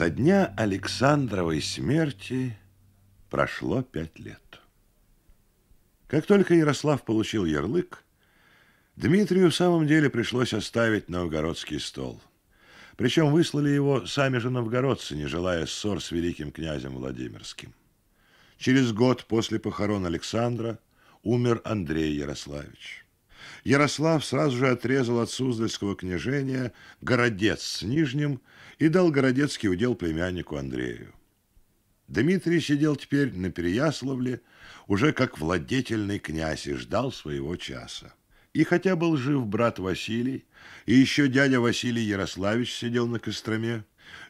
Со дня Александровой смерти прошло пять лет. Как только Ярослав получил ярлык, Дмитрию в самом деле пришлось оставить новгородский стол. Причем выслали его сами же новгородцы, не желая ссор с великим князем Владимирским. Через год после похорон Александра умер Андрей Ярославич. Ярослав сразу же отрезал от Суздальского княжения городец с Нижним и дал городецкий удел племяннику Андрею. Дмитрий сидел теперь на Переяславле, уже как владетельный князь, и ждал своего часа. И хотя был жив брат Василий, и еще дядя Василий Ярославич сидел на Костроме,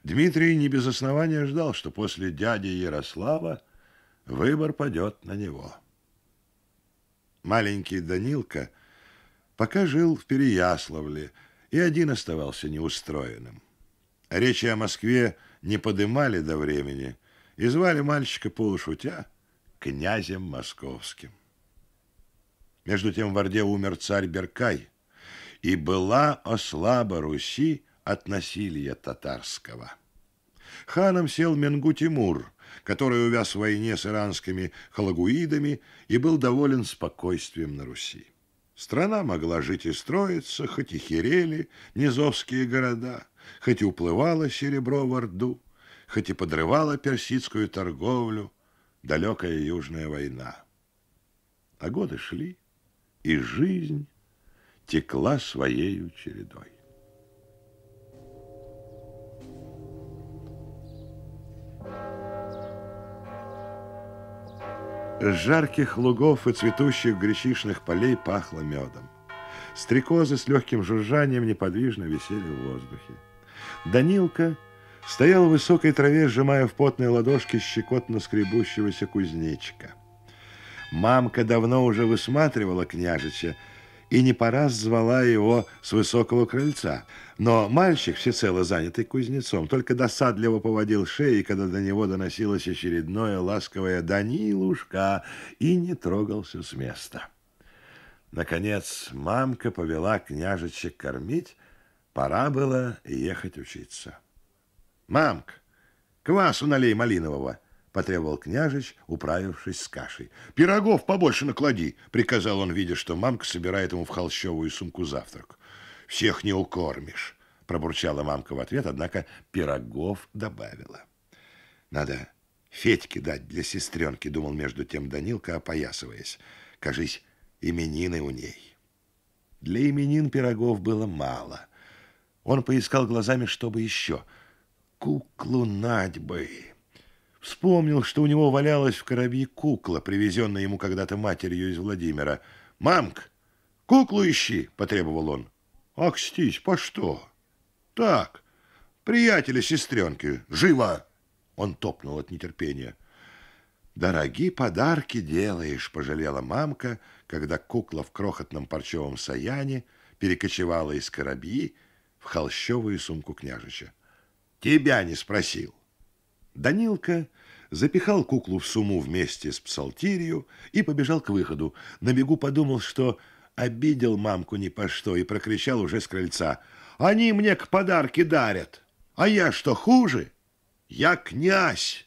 Дмитрий не без основания ждал, что после дяди Ярослава выбор падет на него. Маленький Данилка – пока жил в Переяславле, и один оставался неустроенным. Речи о Москве не подымали до времени, и звали мальчика полушутя князем московским. Между тем в Орде умер царь Беркай, и была ослаба Руси от насилия татарского. Ханом сел Менгу Тимур, который увяз в войне с иранскими халагуидами и был доволен спокойствием на Руси. Страна могла жить и строиться, хоть и херели низовские города, хоть и уплывало серебро в Орду, хоть и подрывала персидскую торговлю далекая Южная война. А годы шли, и жизнь текла своей чередой. С жарких лугов и цветущих гречишных полей пахло медом. Стрекозы с легким жужжанием неподвижно висели в воздухе. Данилка стоял в высокой траве, сжимая в потной ладошке щекотно скребущегося кузнечика. Мамка давно уже высматривала княжича, и не по раз звала его с высокого крыльца. Но мальчик, всецело занятый кузнецом, только досадливо поводил шеей, когда до него доносилось очередное ласковое «Данилушка» и не трогался с места. Наконец, мамка повела княжечек кормить, пора было ехать учиться. «Мамка, квасу налей малинового!» потребовал княжич, управившись с кашей. «Пирогов побольше наклади!» — приказал он, видя, что мамка собирает ему в холщовую сумку завтрак. «Всех не укормишь!» — пробурчала мамка в ответ, однако пирогов добавила. «Надо Федьке дать для сестренки», — думал между тем Данилка, опоясываясь. «Кажись, именины у ней». Для именин пирогов было мало. Он поискал глазами, чтобы еще. «Куклу надь бы. Вспомнил, что у него валялась в коробе кукла, привезенная ему когда-то матерью из Владимира. «Мамка, куклу ищи!» – потребовал он. «Акстись, по что?» «Так, приятели сестренки, живо!» Он топнул от нетерпения. «Дорогие подарки делаешь», – пожалела мамка, когда кукла в крохотном парчевом саяне перекочевала из корабьи в холщовую сумку княжича. «Тебя не спросил». Данилка запихал куклу в сумму вместе с псалтирью и побежал к выходу. На бегу подумал, что обидел мамку ни по что и прокричал уже с крыльца. «Они мне к подарке дарят, а я что, хуже? Я князь!»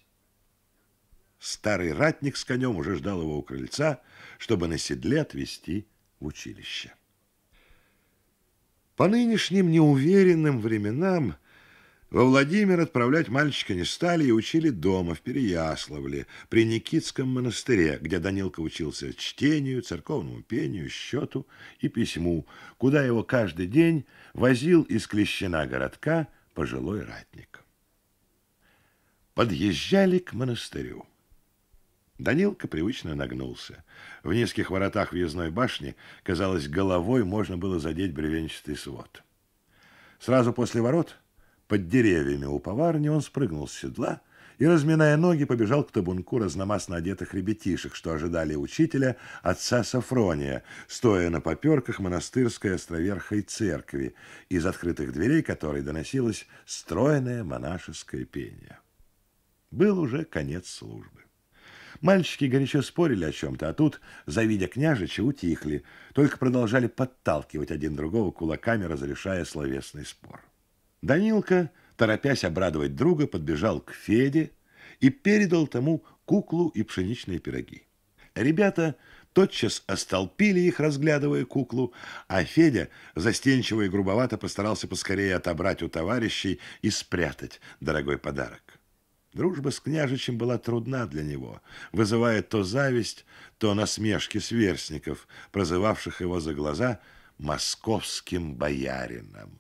Старый ратник с конем уже ждал его у крыльца, чтобы на седле отвезти в училище. По нынешним неуверенным временам во Владимир отправлять мальчика не стали и учили дома, в Переяславле, при Никитском монастыре, где Данилка учился чтению, церковному пению, счету и письму, куда его каждый день возил из Клещина городка пожилой ратник. Подъезжали к монастырю. Данилка привычно нагнулся. В низких воротах въездной башни, казалось, головой можно было задеть бревенчатый свод. Сразу после ворот – под деревьями у поварни он спрыгнул с седла и, разминая ноги, побежал к табунку разномастно одетых ребятишек, что ожидали учителя, отца Сафрония, стоя на поперках монастырской островерхой церкви, из открытых дверей которой доносилось стройное монашеское пение. Был уже конец службы. Мальчики горячо спорили о чем-то, а тут, завидя княжича, утихли, только продолжали подталкивать один другого кулаками, разрешая словесный спор. Данилка, торопясь обрадовать друга, подбежал к Феде и передал тому куклу и пшеничные пироги. Ребята тотчас остолпили их, разглядывая куклу, а Федя, застенчиво и грубовато, постарался поскорее отобрать у товарищей и спрятать дорогой подарок. Дружба с княжичем была трудна для него, вызывая то зависть, то насмешки сверстников, прозывавших его за глаза московским боярином.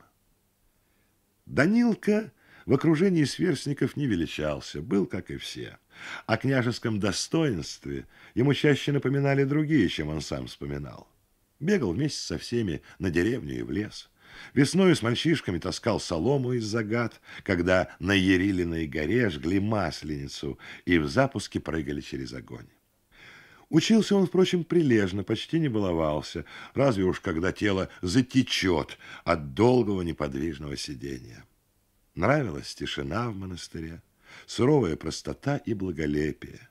Данилка в окружении сверстников не величался, был, как и все. О княжеском достоинстве ему чаще напоминали другие, чем он сам вспоминал. Бегал вместе со всеми на деревню и в лес. Весною с мальчишками таскал солому из загад, когда на Ериленой горе жгли масленицу и в запуске прыгали через огонь. Учился он, впрочем, прилежно, почти не баловался, разве уж когда тело затечет от долгого неподвижного сидения. Нравилась тишина в монастыре, суровая простота и благолепие.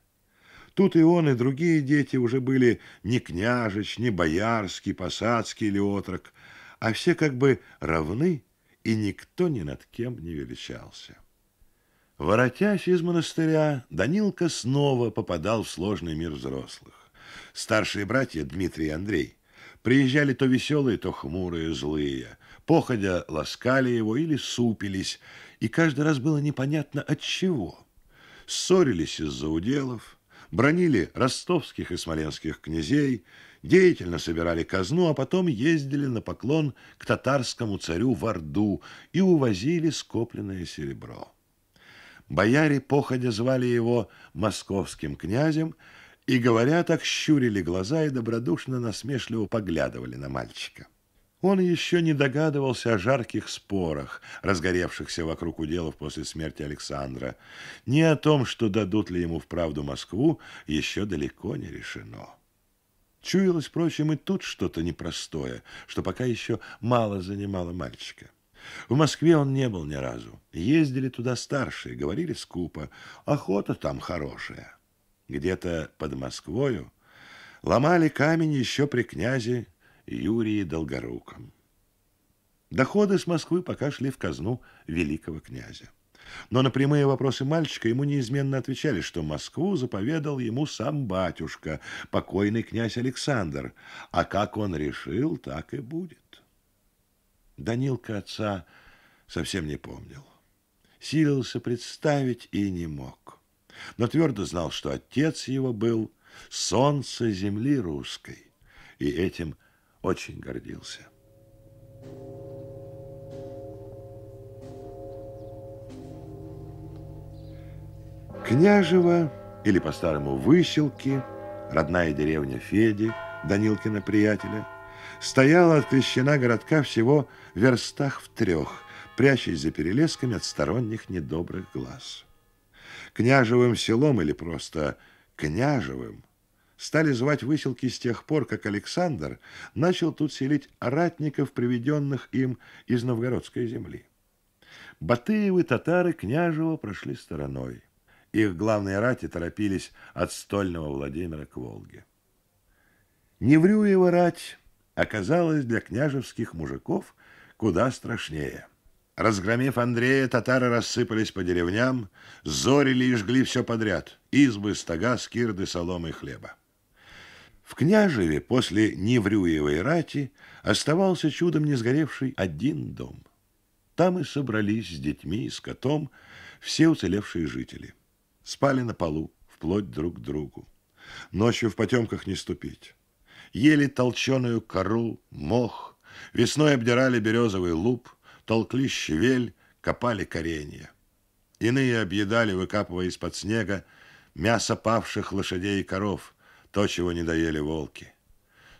Тут и он, и другие дети уже были не княжич, не боярский, посадский или отрок, а все как бы равны, и никто ни над кем не величался. Воротясь из монастыря, Данилка снова попадал в сложный мир взрослых. Старшие братья Дмитрий и Андрей приезжали то веселые, то хмурые, злые. Походя ласкали его или супились, и каждый раз было непонятно от чего. Ссорились из-за уделов, бронили ростовских и смоленских князей, деятельно собирали казну, а потом ездили на поклон к татарскому царю в Орду и увозили скопленное серебро. Бояре походя звали его московским князем, и, говоря так, щурили глаза и добродушно насмешливо поглядывали на мальчика. Он еще не догадывался о жарких спорах, разгоревшихся вокруг уделов после смерти Александра. Ни о том, что дадут ли ему вправду Москву, еще далеко не решено. Чуялось, впрочем, и тут что-то непростое, что пока еще мало занимало мальчика. В Москве он не был ни разу. Ездили туда старшие, говорили скупо. Охота там хорошая. Где-то под Москвою ломали камень еще при князе Юрии Долгоруком. Доходы с Москвы пока шли в казну великого князя. Но на прямые вопросы мальчика ему неизменно отвечали, что Москву заповедал ему сам батюшка, покойный князь Александр, а как он решил, так и будет. Данилка отца совсем не помнил. Силился представить и не мог. Но твердо знал, что отец его был солнце земли русской. И этим очень гордился. Княжево, или по-старому Выселки, родная деревня Феди, Данилкина приятеля, стояла от Крещена городка всего в верстах в трех, прячась за перелесками от сторонних недобрых глаз. Княжевым селом или просто Княжевым стали звать выселки с тех пор, как Александр начал тут селить ратников, приведенных им из новгородской земли. Батыевы татары княжево прошли стороной. Их главные рати торопились от стольного Владимира к Волге. Не его рать оказалось для княжевских мужиков куда страшнее. Разгромив Андрея, татары рассыпались по деревням, зорили и жгли все подряд – избы, стога, скирды, соломы и хлеба. В Княжеве после Неврюевой рати оставался чудом не сгоревший один дом. Там и собрались с детьми и скотом все уцелевшие жители. Спали на полу, вплоть друг к другу. Ночью в потемках не ступить ели толченую кору, мох. Весной обдирали березовый луп, толкли щавель, копали коренья. Иные объедали, выкапывая из-под снега, мясо павших лошадей и коров, то, чего не доели волки.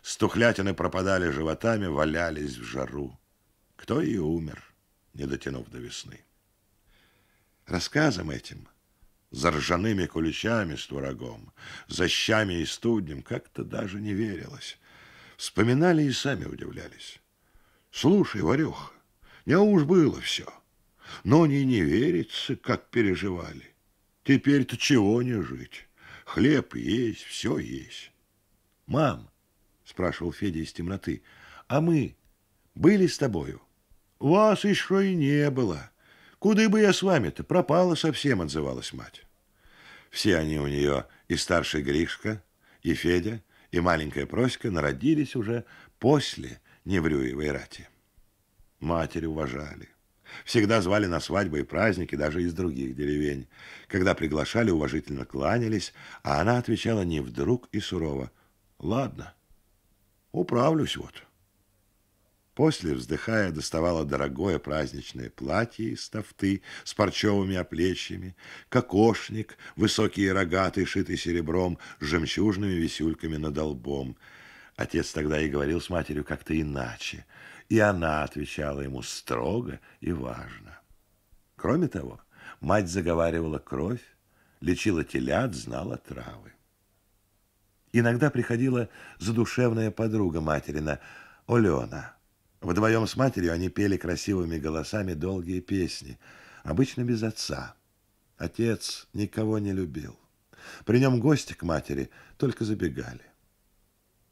Стухлятины пропадали животами, валялись в жару. Кто и умер, не дотянув до весны. Рассказом этим – за ржаными куличами с творогом, за щами и студнем, как-то даже не верилось. Вспоминали и сами удивлялись. Слушай, Варюха, не а уж было все. Но не не верится, как переживали. Теперь-то чего не жить? Хлеб есть, все есть. Мам, спрашивал Федя из темноты, а мы были с тобою? Вас еще и не было. Куды бы я с вами-то? Пропала совсем, отзывалась мать. Все они у нее, и старший Гришка, и Федя, и маленькая Проська, народились уже после Неврюевой рати. Матери уважали. Всегда звали на свадьбы и праздники даже из других деревень. Когда приглашали, уважительно кланялись, а она отвечала не вдруг и сурово. «Ладно, управлюсь вот». После, вздыхая, доставала дорогое праздничное платье из тофты с парчевыми оплечьями, кокошник, высокие рогатый, шитый серебром, с жемчужными висюльками над долбом. Отец тогда и говорил с матерью как-то иначе, и она отвечала ему строго и важно. Кроме того, мать заговаривала кровь, лечила телят, знала травы. Иногда приходила задушевная подруга материна, Олена – Вдвоем с матерью они пели красивыми голосами долгие песни, обычно без отца. Отец никого не любил. При нем гости к матери только забегали.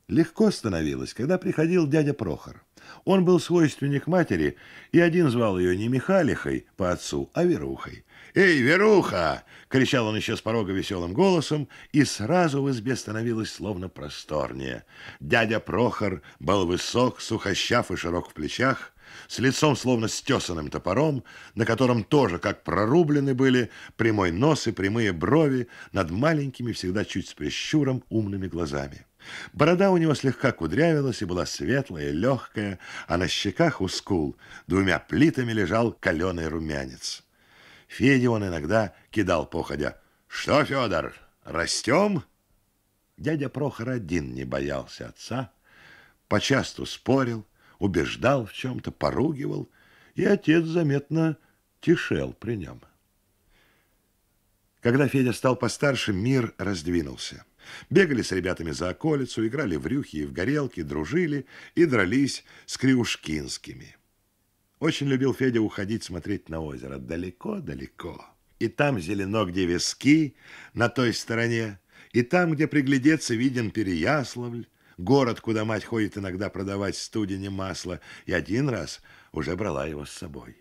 Легко становилось, когда приходил дядя Прохор. Он был свойственник матери, и один звал ее не Михалихой по отцу, а Верухой. «Эй, Веруха!» — кричал он еще с порога веселым голосом, и сразу в избе становилось словно просторнее. Дядя Прохор был высок, сухощав и широк в плечах, с лицом словно стесанным топором, на котором тоже как прорублены были прямой нос и прямые брови над маленькими, всегда чуть с прищуром, умными глазами. Борода у него слегка кудрявилась и была светлая, легкая, а на щеках у скул двумя плитами лежал каленый румянец. Феде он иногда кидал походя. «Что, Федор, растем?» Дядя Прохор один не боялся отца, почасту спорил, убеждал в чем-то, поругивал, и отец заметно тишел при нем. Когда Федя стал постарше, мир раздвинулся. Бегали с ребятами за околицу, играли в рюхи и в горелки, дружили и дрались с криушкинскими. Очень любил Федя уходить смотреть на озеро далеко-далеко. И там зелено, где виски, на той стороне, и там, где приглядеться, виден Переяславль, город, куда мать ходит иногда продавать студени масло, и один раз уже брала его с собой.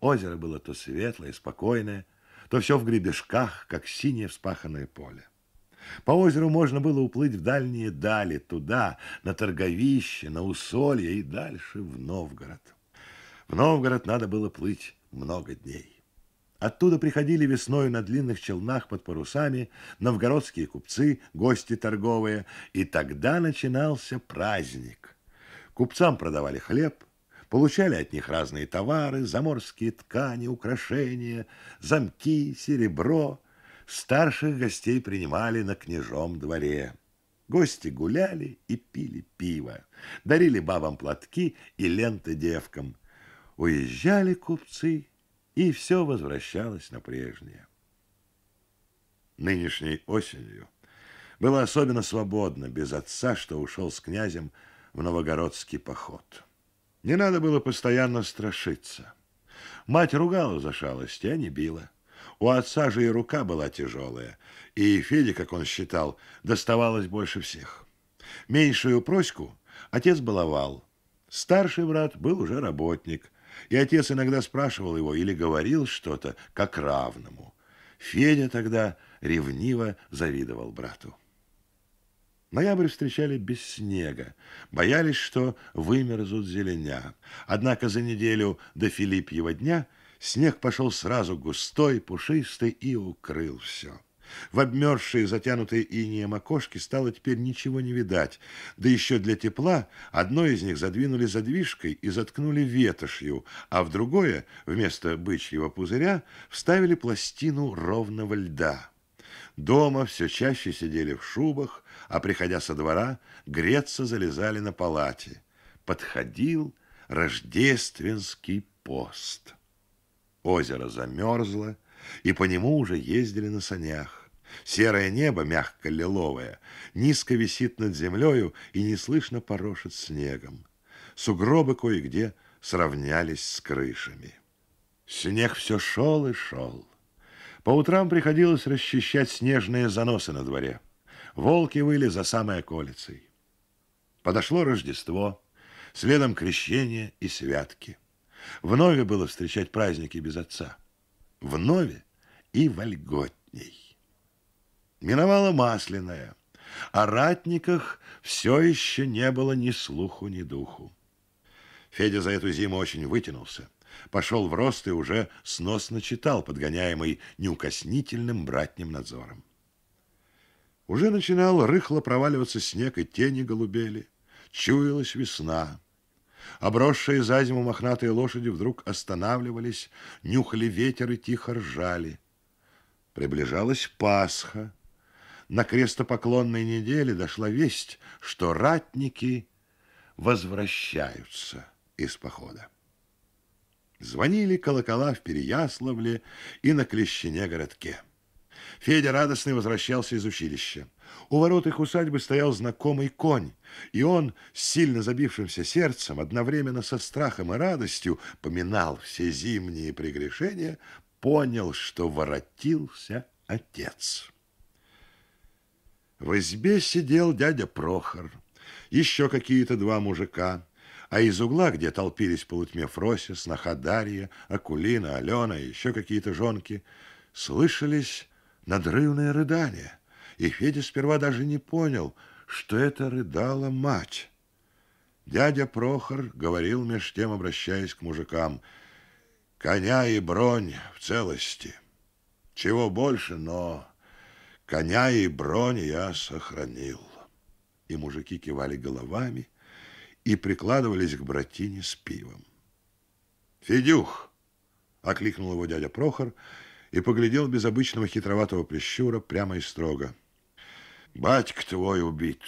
Озеро было то светлое, спокойное, то все в гребешках, как синее вспаханное поле. По озеру можно было уплыть в дальние дали, туда, на торговище, на усолье и дальше в Новгород. В Новгород надо было плыть много дней. Оттуда приходили весною на длинных челнах под парусами новгородские купцы, гости торговые, и тогда начинался праздник. Купцам продавали хлеб, получали от них разные товары, заморские ткани, украшения, замки, серебро. Старших гостей принимали на княжом дворе. Гости гуляли и пили пиво, дарили бабам платки и ленты девкам – уезжали купцы, и все возвращалось на прежнее. Нынешней осенью было особенно свободно без отца, что ушел с князем в новогородский поход. Не надо было постоянно страшиться. Мать ругала за шалости, а не била. У отца же и рука была тяжелая, и Феде, как он считал, доставалось больше всех. Меньшую проську отец баловал. Старший брат был уже работник, и отец иногда спрашивал его или говорил что-то как равному. Федя тогда ревниво завидовал брату. Ноябрь встречали без снега, боялись, что вымерзут зеленя. Однако за неделю до Филиппьева дня снег пошел сразу густой, пушистый и укрыл все. В обмерзшие, затянутые инеем окошки стало теперь ничего не видать. Да еще для тепла одно из них задвинули задвижкой и заткнули ветошью, а в другое, вместо бычьего пузыря, вставили пластину ровного льда. Дома все чаще сидели в шубах, а, приходя со двора, греться залезали на палате. Подходил рождественский пост. Озеро замерзло, и по нему уже ездили на санях. Серое небо, мягко лиловое, низко висит над землею и неслышно порошит снегом. Сугробы кое-где сравнялись с крышами. Снег все шел и шел. По утрам приходилось расчищать снежные заносы на дворе. Волки выли за самой околицей. Подошло Рождество, следом крещение и святки. Вновь было встречать праздники без отца. Вновь и вольготней. Миновала масляная. О ратниках все еще не было ни слуху, ни духу. Федя за эту зиму очень вытянулся. Пошел в рост и уже сносно читал, подгоняемый неукоснительным братним надзором. Уже начинал рыхло проваливаться снег, и тени голубели. Чуялась весна. Обросшие за зиму мохнатые лошади вдруг останавливались, нюхали ветер и тихо ржали. Приближалась Пасха на крестопоклонной неделе дошла весть, что ратники возвращаются из похода. Звонили колокола в Переяславле и на Клещине городке. Федя радостный возвращался из училища. У ворот их усадьбы стоял знакомый конь, и он, с сильно забившимся сердцем, одновременно со страхом и радостью, поминал все зимние прегрешения, понял, что воротился отец. В избе сидел дядя Прохор, еще какие-то два мужика, а из угла, где толпились в полутьме Фросис, сноха Акулина, Алена и еще какие-то жонки, слышались надрывные рыдания, и Федя сперва даже не понял, что это рыдала мать. Дядя Прохор говорил меж тем, обращаясь к мужикам, «Коня и бронь в целости. Чего больше, но Коня и бронь я сохранил. И мужики кивали головами и прикладывались к братине с пивом. «Федюх!» — окликнул его дядя Прохор и поглядел без обычного хитроватого прищура прямо и строго. «Батька твой убит!»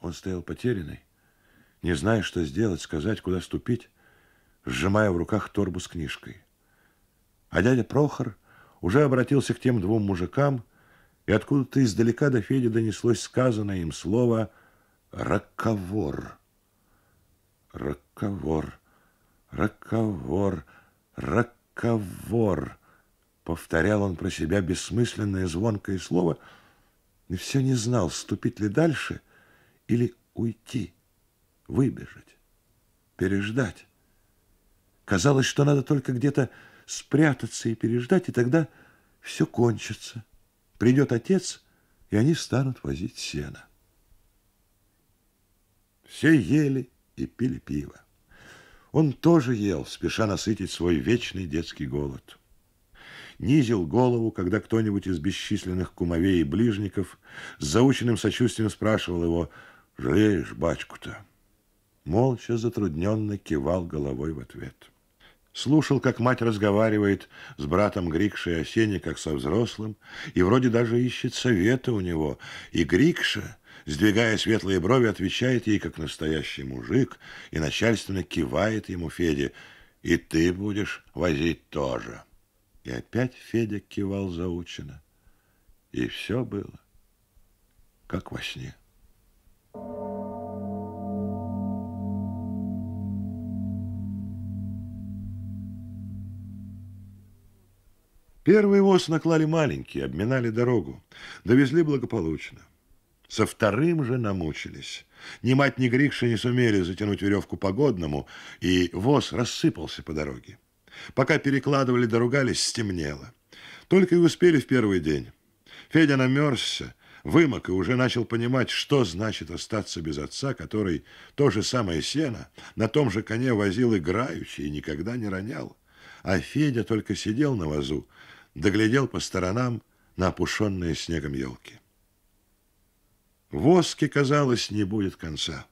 Он стоял потерянный, не зная, что сделать, сказать, куда ступить, сжимая в руках торбу с книжкой. А дядя Прохор уже обратился к тем двум мужикам, и откуда-то издалека до Феди донеслось сказанное им слово «раковор». «Раковор, раковор, раковор», повторял он про себя бессмысленное звонкое слово, и все не знал, ступить ли дальше или уйти, выбежать, переждать. Казалось, что надо только где-то спрятаться и переждать, и тогда все кончится. Придет отец, и они станут возить сено. Все ели и пили пиво. Он тоже ел, спеша насытить свой вечный детский голод. Низил голову, когда кто-нибудь из бесчисленных кумовей и ближников с заученным сочувствием спрашивал его «Жалеешь батьку-то?» Молча затрудненно кивал головой в ответ. Слушал, как мать разговаривает с братом Грикшей Осени, как со взрослым, и вроде даже ищет совета у него. И Грикша, сдвигая светлые брови, отвечает ей, как настоящий мужик, и начальственно кивает ему Феде. «И ты будешь возить тоже». И опять Федя кивал заучено. И все было, как во сне. Thank you. Первый воз наклали маленький, обминали дорогу. Довезли благополучно. Со вторым же намучились. Ни мать, ни Грикша не сумели затянуть веревку погодному, и воз рассыпался по дороге. Пока перекладывали, доругались, стемнело. Только и успели в первый день. Федя намерзся, вымок и уже начал понимать, что значит остаться без отца, который то же самое сено на том же коне возил играючи и никогда не ронял. А Федя только сидел на вазу, доглядел по сторонам на опушенные снегом елки. Воски, казалось, не будет конца.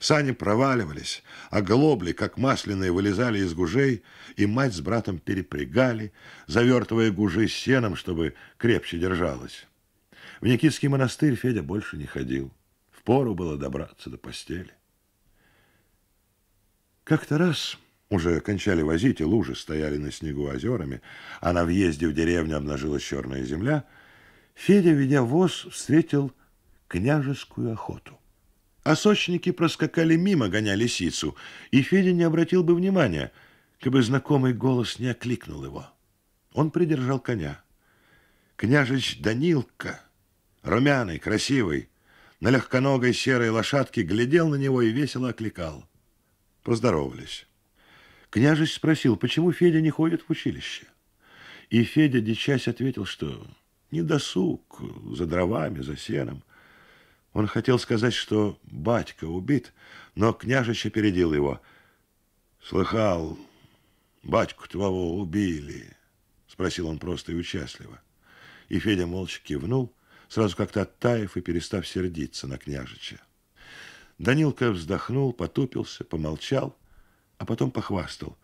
Сани проваливались, а глобли, как масляные, вылезали из гужей, и мать с братом перепрягали, завертывая гужи сеном, чтобы крепче держалось. В Никитский монастырь Федя больше не ходил. Впору было добраться до постели. Как-то раз... Уже кончали возить, и лужи стояли на снегу озерами, а на въезде в деревню обнажилась черная земля. Федя, ведя воз, встретил княжескую охоту. Осочники проскакали мимо, гоня лисицу, и Федя не обратил бы внимания, как бы знакомый голос не окликнул его. Он придержал коня. Княжич Данилка, румяный, красивый, на легконогой серой лошадке глядел на него и весело окликал. Поздоровались. Княжич спросил, почему Федя не ходит в училище. И Федя, дичась, ответил, что не досуг, за дровами, за сеном. Он хотел сказать, что батька убит, но княжич опередил его. «Слыхал, батьку твоего убили?» — спросил он просто и участливо. И Федя молча кивнул, сразу как-то оттаив и перестав сердиться на княжича. Данилка вздохнул, потупился, помолчал — а потом похвастал.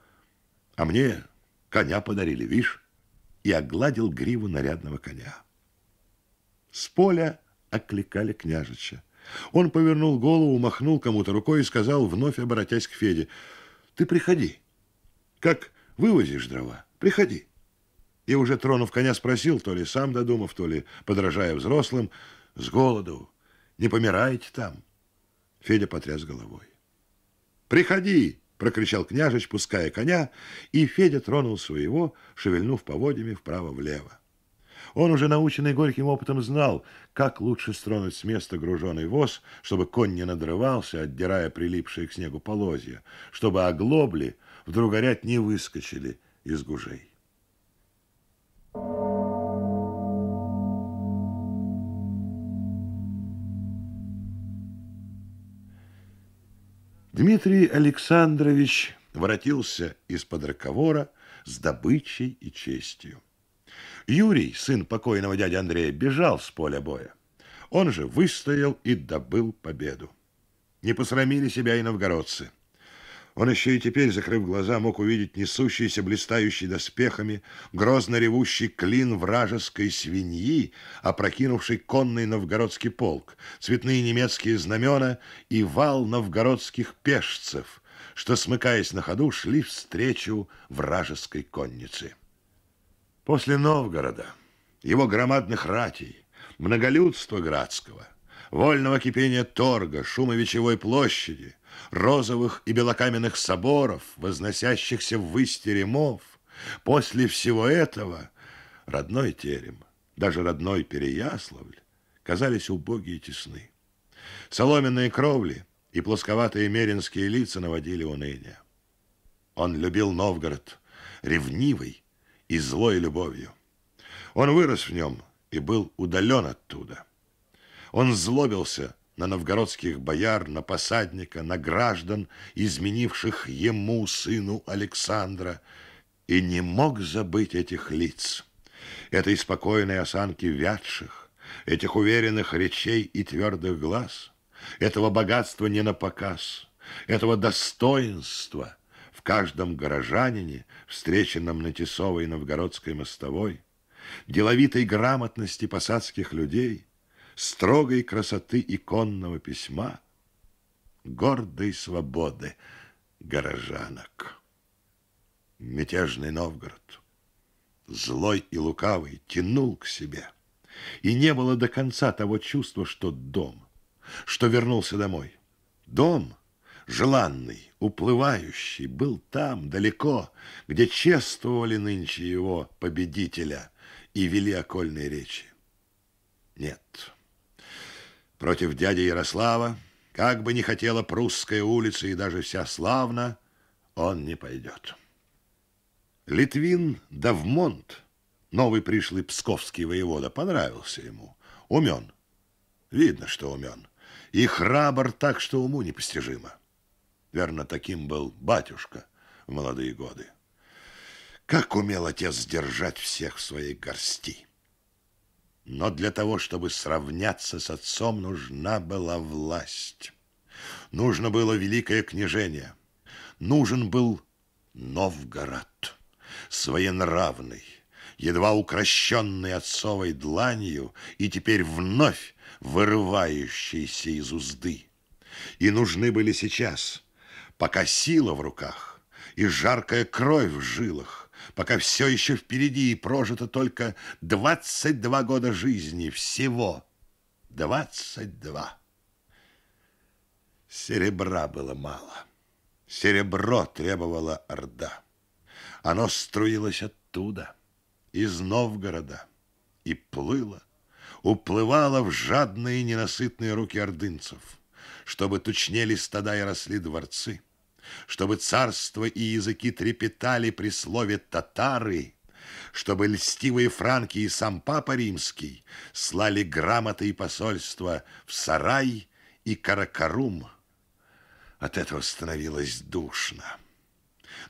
А мне коня подарили, видишь? И огладил гриву нарядного коня. С поля окликали княжича. Он повернул голову, махнул кому-то рукой и сказал, вновь обратясь к Феде, «Ты приходи. Как вывозишь дрова, приходи». И уже тронув коня спросил, то ли сам додумав, то ли подражая взрослым, «С голоду не помираете там?» Федя потряс головой. «Приходи!» прокричал княжич, пуская коня, и Федя тронул своего, шевельнув поводьями вправо-влево. Он уже наученный горьким опытом знал, как лучше стронуть с места груженный воз, чтобы конь не надрывался, отдирая прилипшие к снегу полозья, чтобы оглобли вдруг горять не выскочили из гужей. Дмитрий Александрович воротился из-под Раковора с добычей и честью. Юрий, сын покойного дяди Андрея, бежал с поля боя. Он же выстоял и добыл победу. Не посрамили себя и новгородцы. Он еще и теперь, закрыв глаза, мог увидеть несущийся, блистающий доспехами, грозно ревущий клин вражеской свиньи, опрокинувший конный новгородский полк, цветные немецкие знамена и вал новгородских пешцев, что, смыкаясь на ходу, шли встречу вражеской конницы. После Новгорода, его громадных ратей, многолюдства градского, вольного кипения торга, шума вечевой площади – розовых и белокаменных соборов, возносящихся в теремов. После всего этого родной терем, даже родной Переяславль, казались убогие и тесны. Соломенные кровли и плосковатые меринские лица наводили уныние. Он любил Новгород ревнивой и злой любовью. Он вырос в нем и был удален оттуда. Он злобился на новгородских бояр, на посадника, на граждан, изменивших ему, сыну Александра, и не мог забыть этих лиц, этой спокойной осанки вятших, этих уверенных речей и твердых глаз, этого богатства не на показ, этого достоинства в каждом горожанине, встреченном на Тесовой новгородской мостовой, деловитой грамотности посадских людей – строгой красоты иконного письма, гордой свободы горожанок. Мятежный Новгород, злой и лукавый, тянул к себе, и не было до конца того чувства, что дом, что вернулся домой. Дом — желанный, уплывающий, был там, далеко, где чествовали нынче его победителя и вели окольные речи. Нет, Против дяди Ярослава, как бы ни хотела прусская улица и даже вся славна, он не пойдет. Литвин Давмонт, новый пришлый псковский воевода, понравился ему. Умен. Видно, что умен. И храбр так, что уму непостижимо. Верно, таким был батюшка в молодые годы. Как умел отец сдержать всех в своей горсти. Но для того, чтобы сравняться с отцом, нужна была власть. Нужно было великое княжение. Нужен был Новгород, своенравный, едва укращенный отцовой дланью и теперь вновь вырывающийся из узды. И нужны были сейчас, пока сила в руках и жаркая кровь в жилах, пока все еще впереди и прожито только 22 года жизни всего. 22. Серебра было мало. Серебро требовала Орда. Оно струилось оттуда, из Новгорода, и плыло, уплывало в жадные ненасытные руки ордынцев, чтобы тучнели стада и росли дворцы чтобы царство и языки трепетали при слове «татары», чтобы льстивые франки и сам Папа Римский слали грамоты и посольства в Сарай и Каракарум. От этого становилось душно.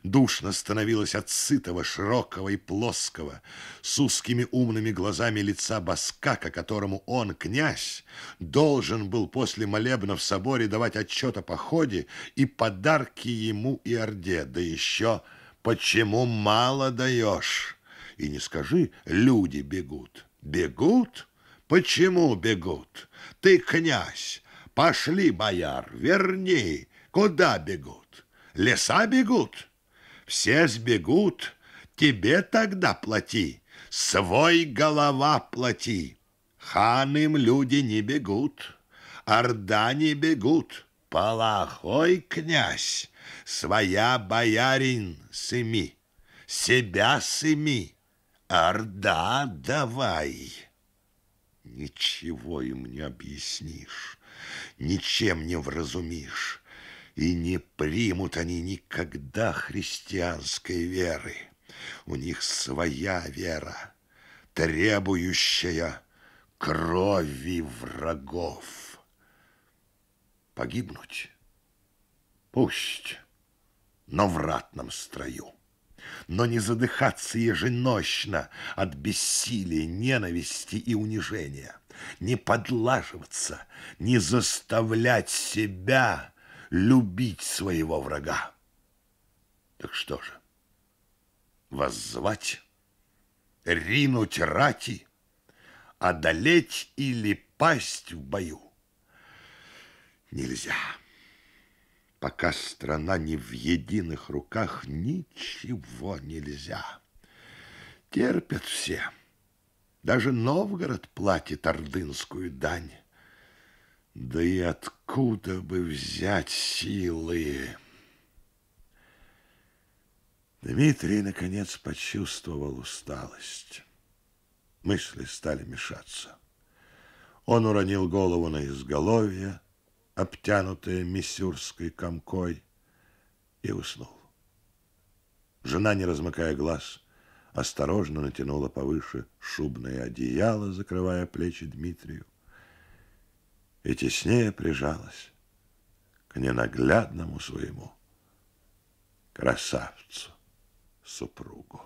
Душно становилось от сытого, широкого и плоского, с узкими умными глазами лица Баскака, которому он, князь, должен был после молебна в соборе давать отчет о походе и подарки ему и Орде, да еще «Почему мало даешь?» И не скажи «люди бегут». Бегут? Почему бегут? Ты князь. Пошли, бояр, верни. Куда бегут? Леса бегут? все сбегут, тебе тогда плати, свой голова плати. Ханым люди не бегут, орда не бегут, плохой князь, своя боярин сыми, себя сыми, орда давай. Ничего им не объяснишь, ничем не вразумишь и не примут они никогда христианской веры. У них своя вера, требующая крови врагов. Погибнуть? Пусть, но в ратном строю. Но не задыхаться еженощно от бессилия, ненависти и унижения. Не подлаживаться, не заставлять себя любить своего врага. Так что же, воззвать, ринуть рати, одолеть или пасть в бою? Нельзя. Пока страна не в единых руках, ничего нельзя. Терпят все. Даже Новгород платит ордынскую дань. Да и откуда бы взять силы? Дмитрий, наконец, почувствовал усталость. Мысли стали мешаться. Он уронил голову на изголовье, обтянутое миссюрской комкой, и уснул. Жена, не размыкая глаз, осторожно натянула повыше шубное одеяло, закрывая плечи Дмитрию и теснее прижалась к ненаглядному своему красавцу супругу.